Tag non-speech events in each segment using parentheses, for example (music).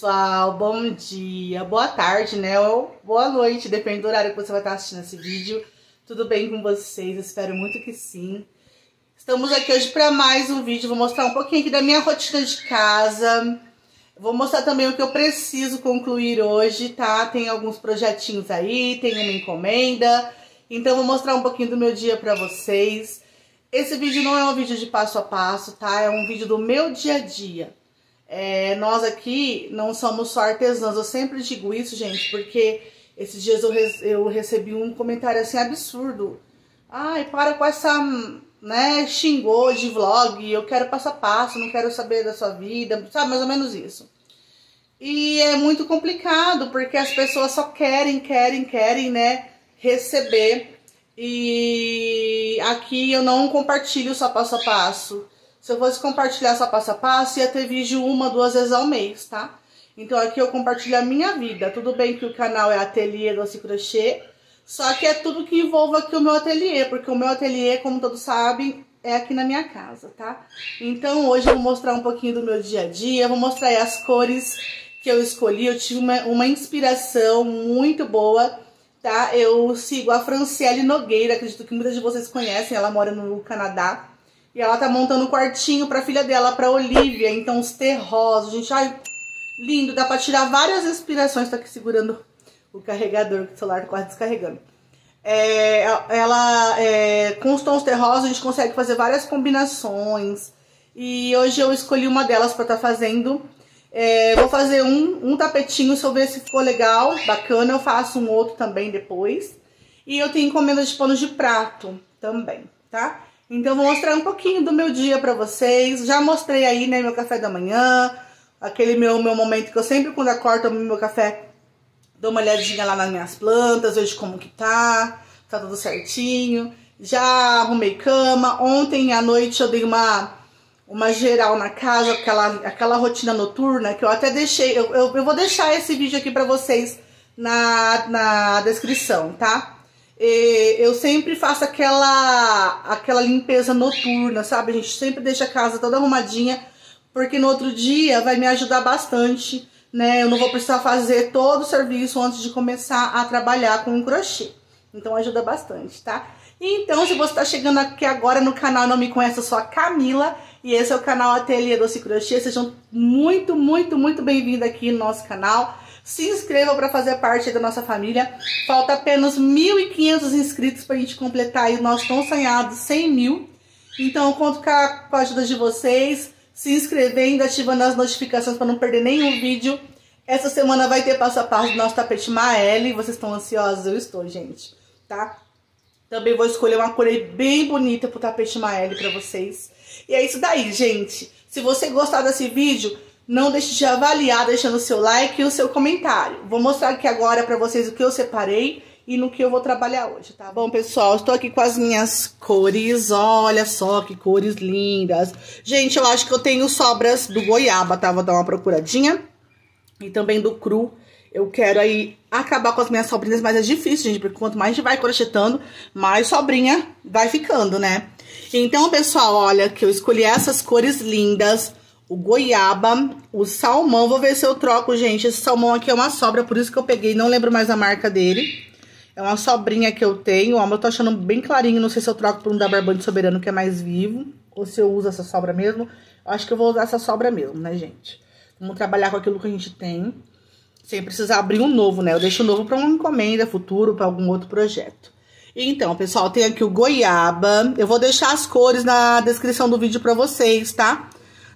pessoal, bom dia, boa tarde, né? Ou boa noite, depende do horário que você vai estar assistindo esse vídeo. Tudo bem com vocês? Espero muito que sim. Estamos aqui hoje para mais um vídeo. Vou mostrar um pouquinho aqui da minha rotina de casa. Vou mostrar também o que eu preciso concluir hoje, tá? Tem alguns projetinhos aí, tem uma encomenda. Então vou mostrar um pouquinho do meu dia para vocês. Esse vídeo não é um vídeo de passo a passo, tá? É um vídeo do meu dia a dia. É, nós aqui não somos só artesãs. Eu sempre digo isso, gente, porque esses dias eu, re eu recebi um comentário assim absurdo. Ai, para com essa, né, xingou de vlog, eu quero passo a passo, não quero saber da sua vida, sabe, mais ou menos isso. E é muito complicado, porque as pessoas só querem, querem, querem, né, receber. E aqui eu não compartilho só passo a passo. Se eu fosse compartilhar só passo a passo, ia ter vídeo uma, duas vezes ao mês, tá? Então aqui eu compartilho a minha vida. Tudo bem que o canal é Ateliê Doce Crochê, só que é tudo que envolva aqui o meu ateliê, porque o meu ateliê, como todos sabem, é aqui na minha casa, tá? Então hoje eu vou mostrar um pouquinho do meu dia a dia, vou mostrar aí as cores que eu escolhi. Eu tive uma, uma inspiração muito boa, tá? Eu sigo a Franciele Nogueira, acredito que muitas de vocês conhecem, ela mora no Canadá. E ela tá montando um quartinho pra filha dela, pra Olivia. Então, os terrosos, gente. Ai, lindo. Dá pra tirar várias inspirações. Tá aqui segurando o carregador, que o celular tá quase descarregando. É, ela, é, com os tons terrosos, a gente consegue fazer várias combinações. E hoje eu escolhi uma delas pra estar tá fazendo. É, vou fazer um, um tapetinho, se eu ver se ficou legal, bacana. Eu faço um outro também depois. E eu tenho encomendas de pano de prato também, Tá? Então vou mostrar um pouquinho do meu dia pra vocês. Já mostrei aí, né, meu café da manhã, aquele meu, meu momento que eu sempre quando acordo tomo meu café, dou uma olhadinha lá nas minhas plantas, vejo como que tá, tá tudo certinho. Já arrumei cama. Ontem à noite eu dei uma uma geral na casa, aquela, aquela rotina noturna que eu até deixei. Eu, eu, eu vou deixar esse vídeo aqui pra vocês na, na descrição, tá? eu sempre faço aquela, aquela limpeza noturna, sabe? A gente sempre deixa a casa toda arrumadinha, porque no outro dia vai me ajudar bastante, né? Eu não vou precisar fazer todo o serviço antes de começar a trabalhar com o crochê. Então ajuda bastante, tá? Então, se você está chegando aqui agora no canal e não me conhece, eu sou a Camila e esse é o canal Ateliê Doce Crochê. Sejam muito, muito, muito bem-vindos aqui no nosso canal. Se inscrevam para fazer parte da nossa família. Falta apenas 1.500 inscritos para a gente completar o nosso tão sonhado 100 mil. Então eu conto com a, com a ajuda de vocês, se inscrevendo, ativando as notificações para não perder nenhum vídeo. Essa semana vai ter passo a passo do nosso tapete Maeli. Vocês estão ansiosos? Eu estou, gente. Tá? Também vou escolher uma cor bem bonita pro tapete Maeli pra vocês. E é isso daí, gente. Se você gostar desse vídeo, não deixe de avaliar deixando o seu like e o seu comentário. Vou mostrar aqui agora para vocês o que eu separei e no que eu vou trabalhar hoje, tá bom, pessoal? Estou aqui com as minhas cores, olha só que cores lindas. Gente, eu acho que eu tenho sobras do goiaba, tá? Vou dar uma procuradinha. E também do cru. Eu quero aí acabar com as minhas sobrinhas, mas é difícil, gente, porque quanto mais a gente vai crochetando, mais sobrinha vai ficando, né? Então, pessoal, olha que eu escolhi essas cores lindas o goiaba, o salmão. Vou ver se eu troco, gente. Esse salmão aqui é uma sobra, por isso que eu peguei. Não lembro mais a marca dele. É uma sobrinha que eu tenho. Ó, eu tô achando bem clarinho. Não sei se eu troco por um da Barbante Soberano, que é mais vivo. Ou se eu uso essa sobra mesmo. Acho que eu vou usar essa sobra mesmo, né, gente? Vamos trabalhar com aquilo que a gente tem. Sem precisar abrir um novo, né? Eu deixo o um novo pra uma encomenda futuro, pra algum outro projeto. Então, pessoal, tem aqui o goiaba. Eu vou deixar as cores na descrição do vídeo pra vocês, Tá?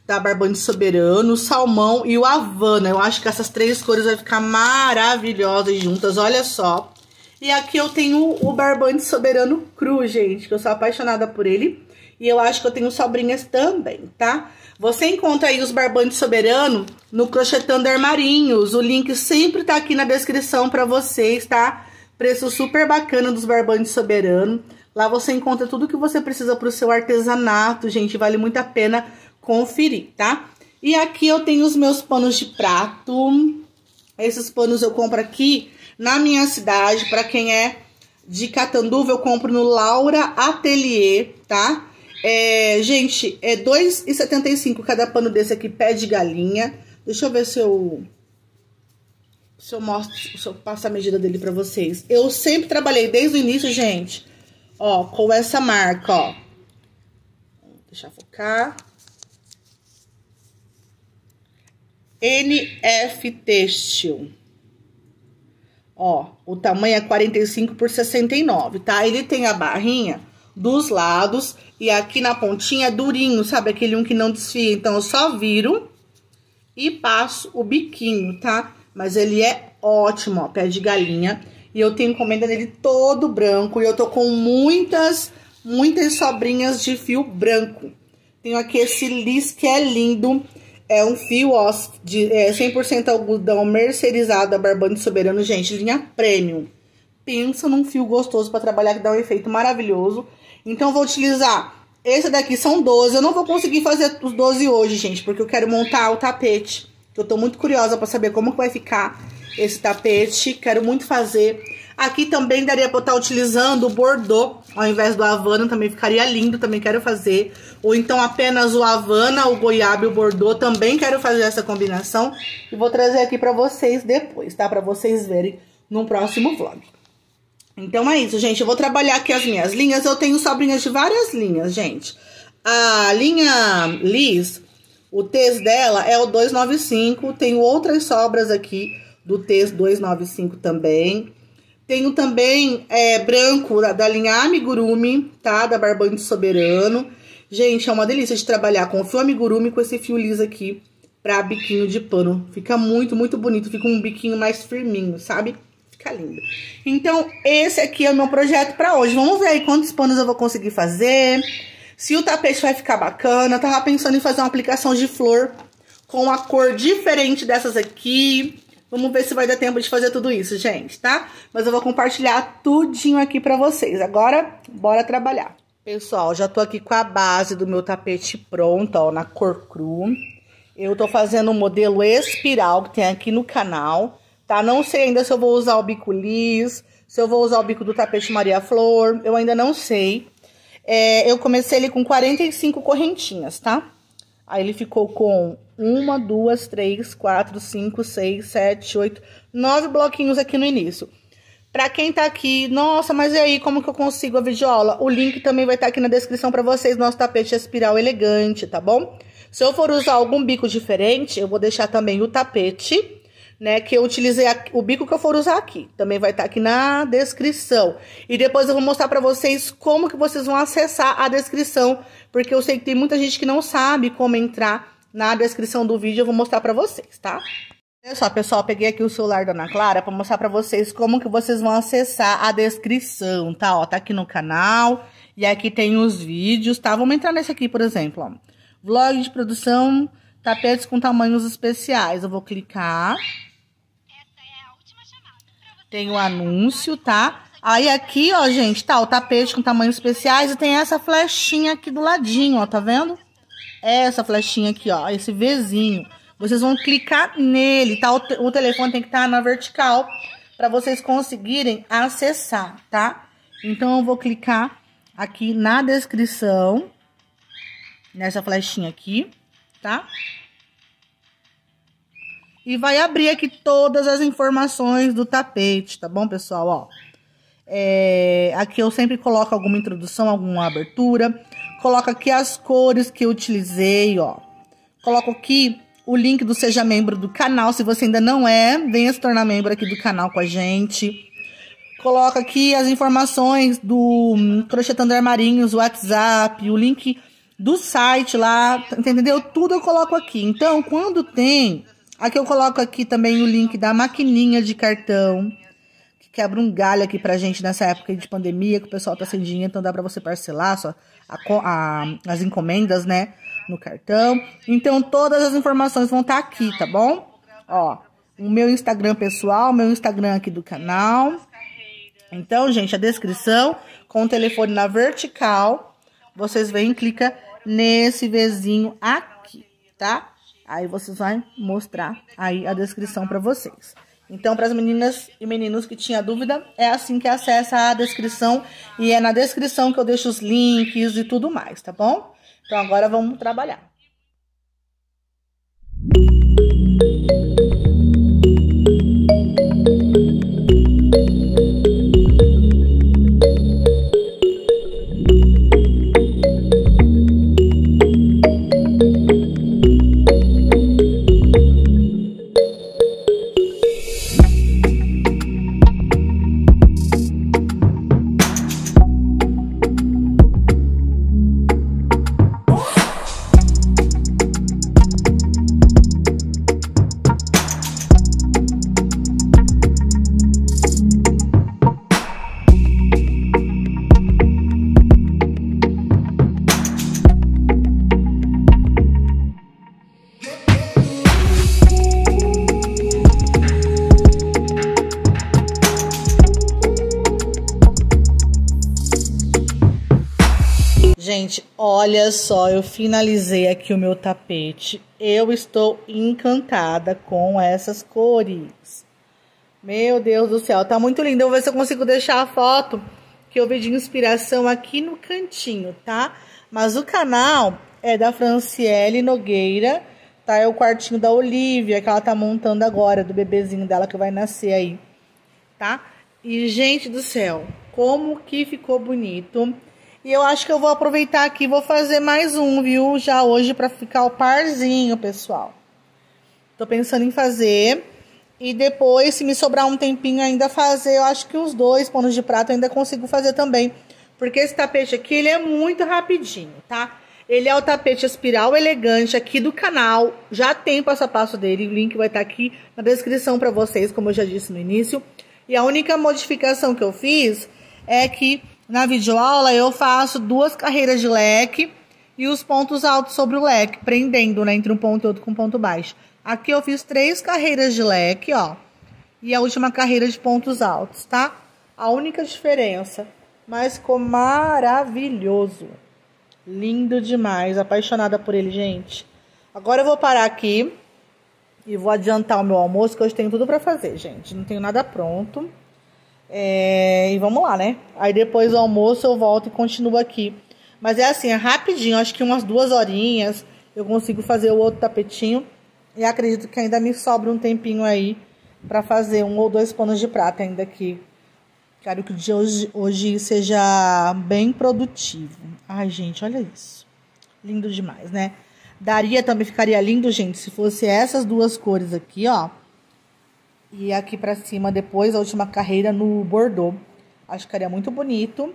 da Barbante Soberano, o salmão e o Havana. Eu acho que essas três cores vão ficar maravilhosas juntas, olha só. E aqui eu tenho o Barbante Soberano cru, gente, que eu sou apaixonada por ele. E eu acho que eu tenho sobrinhas também, tá? Você encontra aí os barbantes soberano no Crochetando Armarinhos. O link sempre tá aqui na descrição para vocês, tá? Preço super bacana dos barbantes soberano. Lá você encontra tudo que você precisa para o seu artesanato, gente. Vale muito a pena conferir, tá? E aqui eu tenho os meus panos de prato. Esses panos eu compro aqui na minha cidade. Para quem é de Catanduva, eu compro no Laura Atelier, tá? É, gente, é R$2,75 cada pano desse aqui, pé de galinha. Deixa eu ver se eu... Se eu mostro, se eu passo a medida dele pra vocês. Eu sempre trabalhei desde o início, gente, ó, com essa marca, ó. Deixa eu focar. NF Textil. Ó, o tamanho é 45 por 69, tá? Ele tem a barrinha dos lados e aqui na pontinha é durinho, sabe? Aquele um que não desfia. Então, eu só viro e passo o biquinho, tá? Mas ele é ótimo, ó, pé de galinha. E eu tenho encomenda nele todo branco. E eu tô com muitas, muitas sobrinhas de fio branco. Tenho aqui esse lis que é lindo. É um fio off de é, 100% algodão mercerizado, barbante soberano, gente, linha premium. Pensa num fio gostoso para trabalhar que dá um efeito maravilhoso. Então vou utilizar esse daqui são 12. Eu não vou conseguir fazer os 12 hoje, gente, porque eu quero montar o tapete. Eu tô muito curiosa para saber como que vai ficar esse tapete. Quero muito fazer. Aqui também daria para estar tá utilizando o bordô ao invés do Havana também ficaria lindo, também quero fazer. Ou então apenas o Havana, o goiaba e o Bordeaux, também quero fazer essa combinação. E vou trazer aqui pra vocês depois, tá? Pra vocês verem no próximo vlog. Então é isso, gente. Eu vou trabalhar aqui as minhas linhas. Eu tenho sobrinhas de várias linhas, gente. A linha Liz, o tez dela é o 295. Tenho outras sobras aqui do tez 295 também. Tenho também é, branco da, da linha Amigurumi, tá? Da Barbante Soberano. Gente, é uma delícia de trabalhar com o fio Amigurumi com esse fio liso aqui pra biquinho de pano. Fica muito, muito bonito. Fica um biquinho mais firminho, sabe? Fica lindo. Então, esse aqui é o meu projeto pra hoje. Vamos ver aí quantos panos eu vou conseguir fazer. Se o tapete vai ficar bacana. Eu tava pensando em fazer uma aplicação de flor com a cor diferente dessas aqui. Vamos ver se vai dar tempo de fazer tudo isso, gente, tá? Mas eu vou compartilhar tudinho aqui pra vocês. Agora, bora trabalhar. Pessoal, já tô aqui com a base do meu tapete pronta, ó, na cor cru. Eu tô fazendo um modelo espiral que tem aqui no canal, tá? Não sei ainda se eu vou usar o bico liso, se eu vou usar o bico do tapete Maria Flor, eu ainda não sei. É, eu comecei ele com 45 correntinhas, tá? Aí ele ficou com uma, duas, três, quatro, cinco, seis, sete, oito, nove bloquinhos aqui no início. Para quem tá aqui, nossa, mas e aí, como que eu consigo a videoaula? O link também vai estar tá aqui na descrição para vocês, nosso tapete espiral elegante, tá bom? Se eu for usar algum bico diferente, eu vou deixar também o tapete, né, que eu utilizei, aqui, o bico que eu for usar aqui, também vai estar tá aqui na descrição. E depois eu vou mostrar para vocês como que vocês vão acessar a descrição, porque eu sei que tem muita gente que não sabe como entrar na descrição do vídeo eu vou mostrar para vocês, tá? Olha só, pessoal, peguei aqui o celular da Ana Clara para mostrar para vocês como que vocês vão acessar a descrição, tá? Ó, tá aqui no canal e aqui tem os vídeos, tá? Vamos entrar nesse aqui, por exemplo, ó. Vlog de produção, tapetes com tamanhos especiais. Eu vou clicar. Tem o anúncio, tá? Aí aqui, ó, gente, tá o tapete com tamanhos especiais e tem essa flechinha aqui do ladinho, ó, tá vendo? essa flechinha aqui, ó, esse Vzinho. Vocês vão clicar nele, tá? O, o telefone tem que estar tá na vertical para vocês conseguirem acessar, tá? Então, eu vou clicar aqui na descrição, nessa flechinha aqui, tá? E vai abrir aqui todas as informações do tapete, tá bom, pessoal? Ó, é, aqui eu sempre coloco alguma introdução, alguma abertura. Coloco aqui as cores que eu utilizei, ó. Coloco aqui o link do Seja Membro do canal. Se você ainda não é, venha se tornar membro aqui do canal com a gente. Coloca aqui as informações do Crochetando hum, Armarinhos, o WhatsApp, o link do site lá, entendeu? Tudo eu coloco aqui. Então, quando tem, aqui eu coloco aqui também o link da maquininha de cartão quebra um galho aqui pra gente nessa época de pandemia, que o pessoal tá sem dinheiro, então dá pra você parcelar só a, a, as encomendas, né? No cartão. Então, todas as informações vão estar tá aqui, tá bom? Ó, o meu Instagram pessoal, meu Instagram aqui do canal. Então, gente, a descrição com o telefone na vertical. Vocês vêm e clica nesse Vzinho aqui, tá? Aí vocês vão mostrar aí a descrição para vocês. Então, para as meninas e meninos que tinham dúvida, é assim que acessa a descrição e é na descrição que eu deixo os links e tudo mais, tá bom? Então, agora vamos trabalhar. Olha só, eu finalizei aqui o meu tapete. Eu estou encantada com essas cores. Meu Deus do céu, tá muito lindo. Eu vou ver se eu consigo deixar a foto que eu vi de inspiração aqui no cantinho, tá? Mas o canal é da Franciele Nogueira, tá? É o quartinho da Olivia que ela tá montando agora, do bebezinho dela que vai nascer aí, tá? E gente do céu, como que ficou bonito! E eu acho que eu vou aproveitar aqui, vou fazer mais um, viu? Já hoje para ficar o parzinho, pessoal. Tô pensando em fazer e depois, se me sobrar um tempinho ainda fazer, eu acho que os dois panos de prato eu ainda consigo fazer também, porque esse tapete aqui ele é muito rapidinho, tá? Ele é o tapete espiral elegante aqui do canal. Já tem passo a passo dele, o link vai estar tá aqui na descrição para vocês, como eu já disse no início. E a única modificação que eu fiz é que na videoaula, eu faço duas carreiras de leque e os pontos altos sobre o leque, prendendo né, entre um ponto e outro com um ponto baixo. Aqui eu fiz três carreiras de leque, ó, e a última carreira de pontos altos, tá? A única diferença, mas ficou maravilhoso. Lindo demais, apaixonada por ele, gente. Agora eu vou parar aqui e vou adiantar o meu almoço, que hoje tenho tudo para fazer, gente. Não tenho nada pronto. É, e vamos lá, né? Aí depois do almoço eu volto e continuo aqui. Mas é assim, é rapidinho, acho que umas duas horinhas eu consigo fazer o outro tapetinho. E acredito que ainda me sobra um tempinho aí para fazer um ou dois panos de prata ainda aqui. Quero que o dia hoje, hoje seja bem produtivo. Ai, gente, olha isso. Lindo demais, né? Daria também ficaria lindo, gente, se fosse essas duas cores aqui, ó e aqui para cima, depois, a última carreira no Bordeaux. Acho que ficaria muito bonito.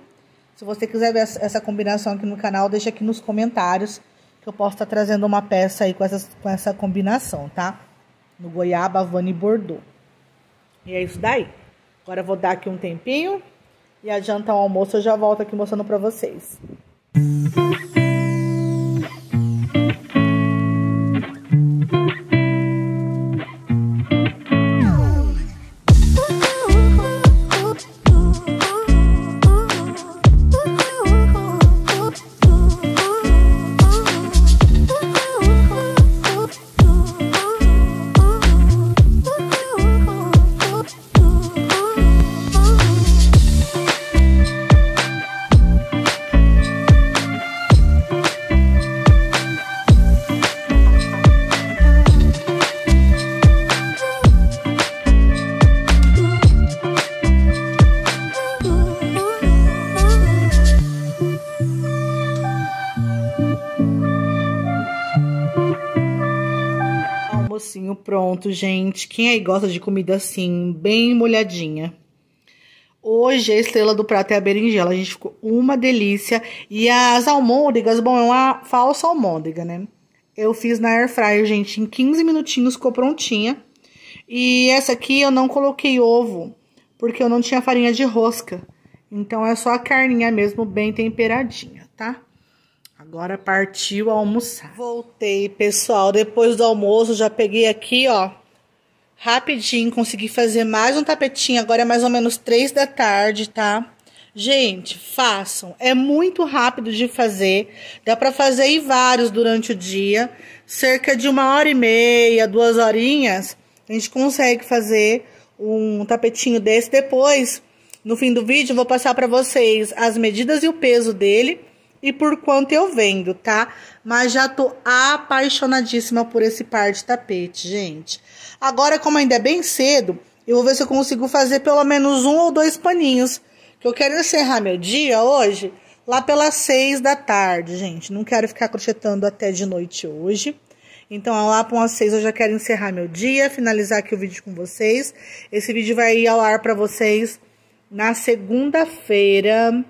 Se você quiser ver essa combinação aqui no canal, deixa aqui nos comentários que eu posso estar tá trazendo uma peça aí com, essas, com essa combinação, tá? No goiaba, vani e Bordeaux. E é isso daí. Agora eu vou dar aqui um tempinho e adiantar o almoço. Eu já volto aqui mostrando para vocês. Música gente. Quem aí gosta de comida assim, bem molhadinha? Hoje a estrela do prato é a berinjela, a gente ficou uma delícia. E as almôndegas, bom, é uma falsa almôndega, né? Eu fiz na air fryer, gente, em 15 minutinhos ficou prontinha. E essa aqui eu não coloquei ovo, porque eu não tinha farinha de rosca. Então é só a carninha mesmo, bem temperadinha, tá? Agora partiu almoçar. Voltei, pessoal. Depois do almoço, já peguei aqui, ó. Rapidinho, consegui fazer mais um tapetinho. Agora é mais ou menos três da tarde, tá? Gente, façam. É muito rápido de fazer. Dá para fazer aí vários durante o dia. Cerca de uma hora e meia, duas horinhas, a gente consegue fazer um tapetinho desse. Depois, no fim do vídeo, eu vou passar para vocês as medidas e o peso dele e por quanto eu vendo, tá? Mas já tô apaixonadíssima por esse par de tapete, gente. Agora, como ainda é bem cedo, eu vou ver se eu consigo fazer pelo menos um ou dois paninhos. Que eu quero encerrar meu dia hoje lá pelas seis da tarde, gente. Não quero ficar crochetando até de noite hoje. Então, lá para umas seis eu já quero encerrar meu dia, finalizar aqui o vídeo com vocês. Esse vídeo vai ir ao ar para vocês na segunda-feira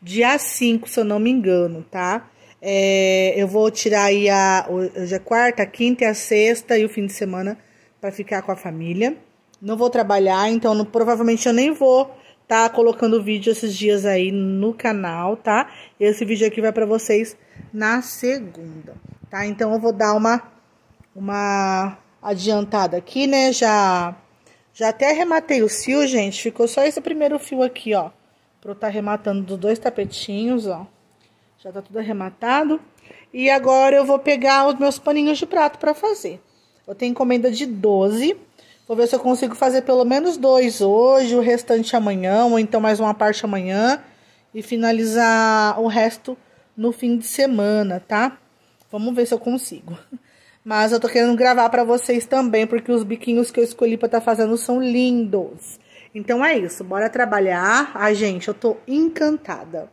dia 5, se eu não me engano, tá? É, eu vou tirar aí a hoje é quarta, a quinta e a sexta e o fim de semana para ficar com a família. Não vou trabalhar, então não, provavelmente eu nem vou tá colocando vídeo esses dias aí no canal, tá? Esse vídeo aqui vai para vocês na segunda, tá? Então eu vou dar uma uma adiantada aqui, né? Já já até arrematei o fio, gente. Ficou só esse primeiro fio aqui, ó pra eu estar tá arrematando dos dois tapetinhos, ó. Já tá tudo arrematado. E agora eu vou pegar os meus paninhos de prato para fazer. Eu tenho encomenda de 12. Vou ver se eu consigo fazer pelo menos dois hoje, o restante amanhã, ou então mais uma parte amanhã. E finalizar o resto no fim de semana, tá? Vamos ver se eu consigo. (laughs) Mas eu tô querendo gravar para vocês também, porque os biquinhos que eu escolhi para estar tá fazendo são lindos. Então é isso, bora trabalhar. Ai, gente, eu tô encantada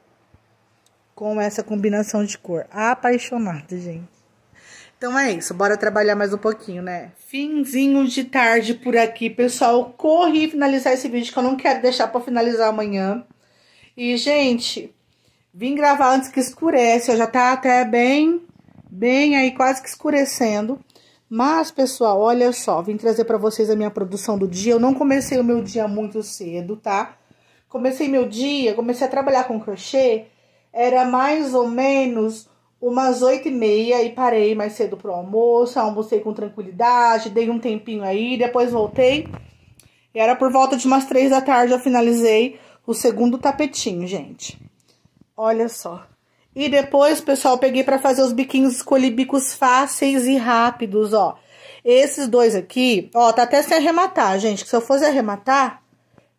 com essa combinação de cor. Apaixonada, gente. Então é isso, bora trabalhar mais um pouquinho, né? Finzinho de tarde por aqui, pessoal. Corri finalizar esse vídeo que eu não quero deixar para finalizar amanhã. E, gente, vim gravar antes que escurece. Eu já tá até bem, bem aí, quase que escurecendo. Mas, pessoal, olha só, vim trazer para vocês a minha produção do dia. Eu não comecei o meu dia muito cedo, tá? Comecei meu dia, comecei a trabalhar com crochê, era mais ou menos umas oito e meia e parei mais cedo pro almoço, almocei com tranquilidade, dei um tempinho aí, depois voltei. E era por volta de umas três da tarde eu finalizei o segundo tapetinho, gente. Olha só. E depois, pessoal, peguei para fazer os biquinhos, escolhi bicos fáceis e rápidos, ó. Esses dois aqui, ó, tá até sem arrematar, gente. Que se eu fosse arrematar,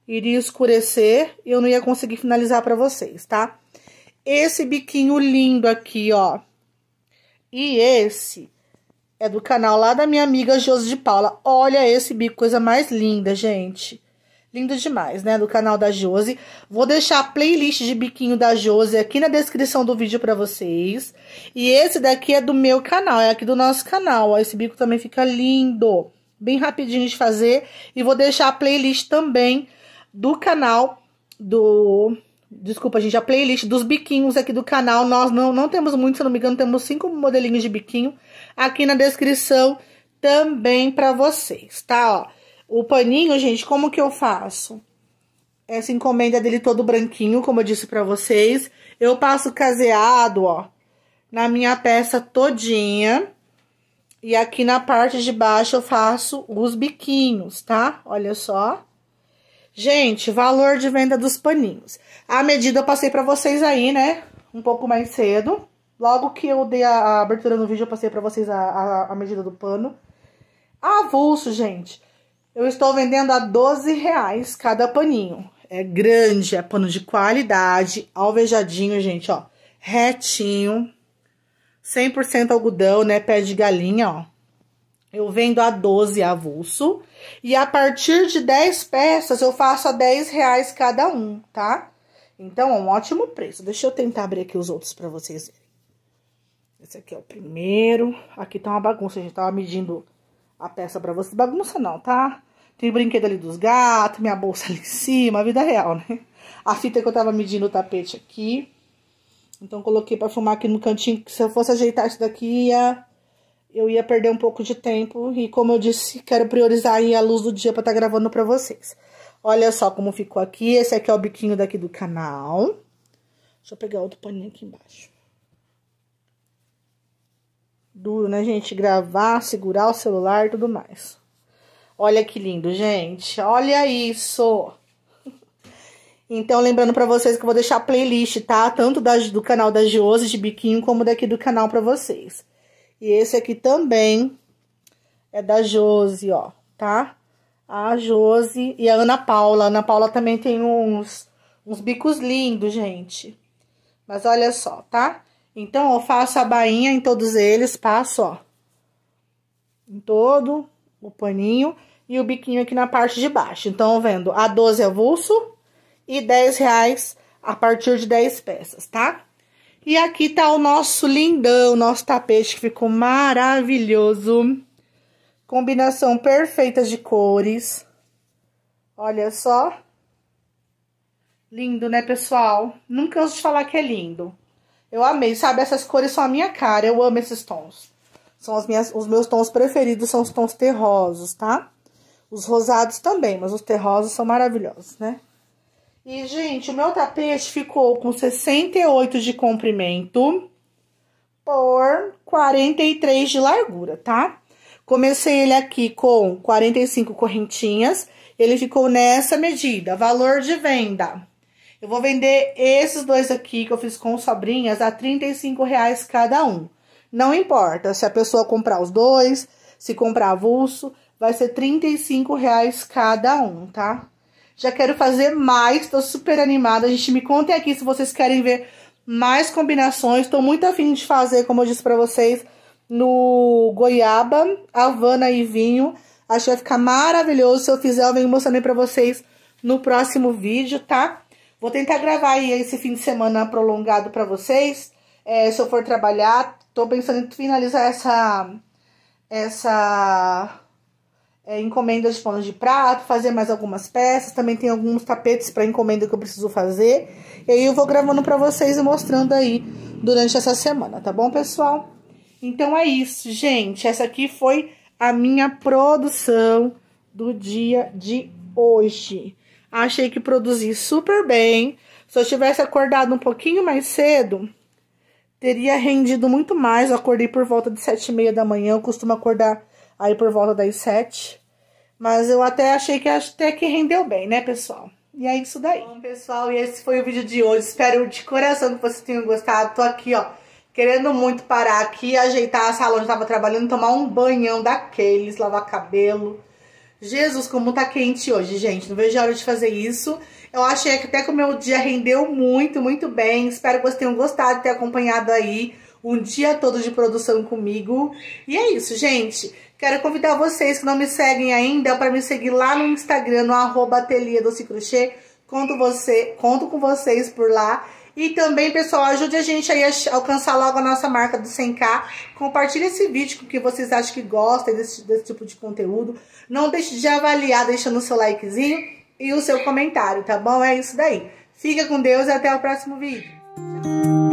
iria escurecer e eu não ia conseguir finalizar para vocês, tá? Esse biquinho lindo aqui, ó. E esse é do canal lá da minha amiga Josi de Paula. Olha esse bico, coisa mais linda, gente. Lindo demais, né? Do canal da Jose. Vou deixar a playlist de biquinho da Jose aqui na descrição do vídeo para vocês. E esse daqui é do meu canal, é aqui do nosso canal. Ó, esse bico também fica lindo. Bem rapidinho de fazer. E vou deixar a playlist também do canal do... Desculpa, gente, a playlist dos biquinhos aqui do canal. Nós não, não temos muito, se não me engano, temos cinco modelinhos de biquinho aqui na descrição também para vocês, tá? Ó. O paninho, gente, como que eu faço? Essa encomenda dele todo branquinho, como eu disse pra vocês. Eu passo caseado, ó, na minha peça todinha. E aqui na parte de baixo eu faço os biquinhos, tá? Olha só. Gente, valor de venda dos paninhos. A medida eu passei pra vocês aí, né? Um pouco mais cedo. Logo que eu dei a, a abertura no vídeo, eu passei pra vocês a, a, a medida do pano. Avulso, gente. Eu estou vendendo a 12 reais cada paninho. É grande, é pano de qualidade, alvejadinho, gente, ó. Retinho, 100% algodão, né? Pé de galinha, ó. Eu vendo a 12 avulso. E a partir de 10 peças, eu faço a 10 reais cada um, tá? Então, um ótimo preço. Deixa eu tentar abrir aqui os outros para vocês verem. Esse aqui é o primeiro. Aqui tá uma bagunça, a gente tava medindo a peça para vocês. Bagunça não, tá? Tem brinquedo ali dos gatos, minha bolsa ali em cima, a vida real, né? A fita que eu tava medindo o tapete aqui. Então, coloquei para fumar aqui no cantinho, que se eu fosse ajeitar isso daqui, ia, eu ia perder um pouco de tempo. E como eu disse, quero priorizar aí a luz do dia para estar tá gravando para vocês. Olha só como ficou aqui. Esse aqui é o biquinho daqui do canal. Deixa eu pegar outro paninho aqui embaixo. Duro, né, gente? Gravar, segurar o celular e tudo mais. Olha que lindo, gente. Olha isso. Então, lembrando para vocês que eu vou deixar a playlist, tá? Tanto do canal da Giose de biquinho, como daqui do canal para vocês. E esse aqui também é da Jose, ó, tá? A Jose e a Ana Paula. A Ana Paula também tem uns, uns bicos lindos, gente. Mas olha só, tá? Então, eu faço a bainha em todos eles, passo, ó, em todo o paninho e o biquinho aqui na parte de baixo. Então, vendo a 12 avulso é e 10 reais a partir de 10 peças, tá? E aqui tá o nosso lindão, nosso tapete que ficou maravilhoso. Combinação perfeita de cores. Olha só. Lindo, né, pessoal? Não canso de falar que é lindo. Eu amei, sabe? Essas cores são a minha cara, eu amo esses tons. São as minhas, os meus tons preferidos, são os tons terrosos, tá? Os rosados também, mas os terrosos são maravilhosos, né? E, gente, o meu tapete ficou com 68 de comprimento por 43 de largura, tá? Comecei ele aqui com 45 correntinhas, ele ficou nessa medida. Valor de venda. Eu vou vender esses dois aqui que eu fiz com sobrinhas a 35 reais cada um. Não importa se a pessoa comprar os dois, se comprar avulso, Vai ser 35 reais cada um, tá? Já quero fazer mais, tô super animada. A gente me contem aqui se vocês querem ver mais combinações. Tô muito afim de fazer, como eu disse pra vocês, no goiaba, havana e vinho. Acho que vai ficar maravilhoso. Se eu fizer, eu venho mostrando aí pra vocês no próximo vídeo, tá? Vou tentar gravar aí esse fim de semana prolongado pra vocês. É, se eu for trabalhar, tô pensando em finalizar essa... Essa é, encomendas de panos de prato, fazer mais algumas peças. Também tem alguns tapetes para encomenda que eu preciso fazer. E aí eu vou gravando para vocês e mostrando aí durante essa semana, tá bom, pessoal? Então é isso, gente. Essa aqui foi a minha produção do dia de hoje. Achei que produzi super bem. Se eu tivesse acordado um pouquinho mais cedo, teria rendido muito mais. Eu acordei por volta de sete e meia da manhã. Eu costumo acordar aí por volta das sete. Mas eu até achei que até que rendeu bem, né, pessoal? E é isso daí. Bom, pessoal, e esse foi o vídeo de hoje. Espero de coração que vocês tenham gostado. Tô aqui, ó, querendo muito parar aqui, ajeitar a sala onde eu tava trabalhando, tomar um banhão daqueles, lavar cabelo. Jesus, como tá quente hoje, gente. Não vejo a hora de fazer isso. Eu achei que até que o meu dia rendeu muito, muito bem. Espero que vocês tenham gostado de ter acompanhado aí um dia todo de produção comigo. E é isso, gente. Quero convidar vocês que não me seguem ainda para me seguir lá no Instagram, no arroba ateliê doce crochê. Conto, você, conto com vocês por lá. E também, pessoal, ajude a gente aí a alcançar logo a nossa marca do 100k. Compartilhe esse vídeo com que vocês acham que gostam desse, desse tipo de conteúdo. Não deixe de avaliar deixando o seu likezinho e o seu comentário, tá bom? É isso daí. Fica com Deus e até o próximo vídeo. Tchau.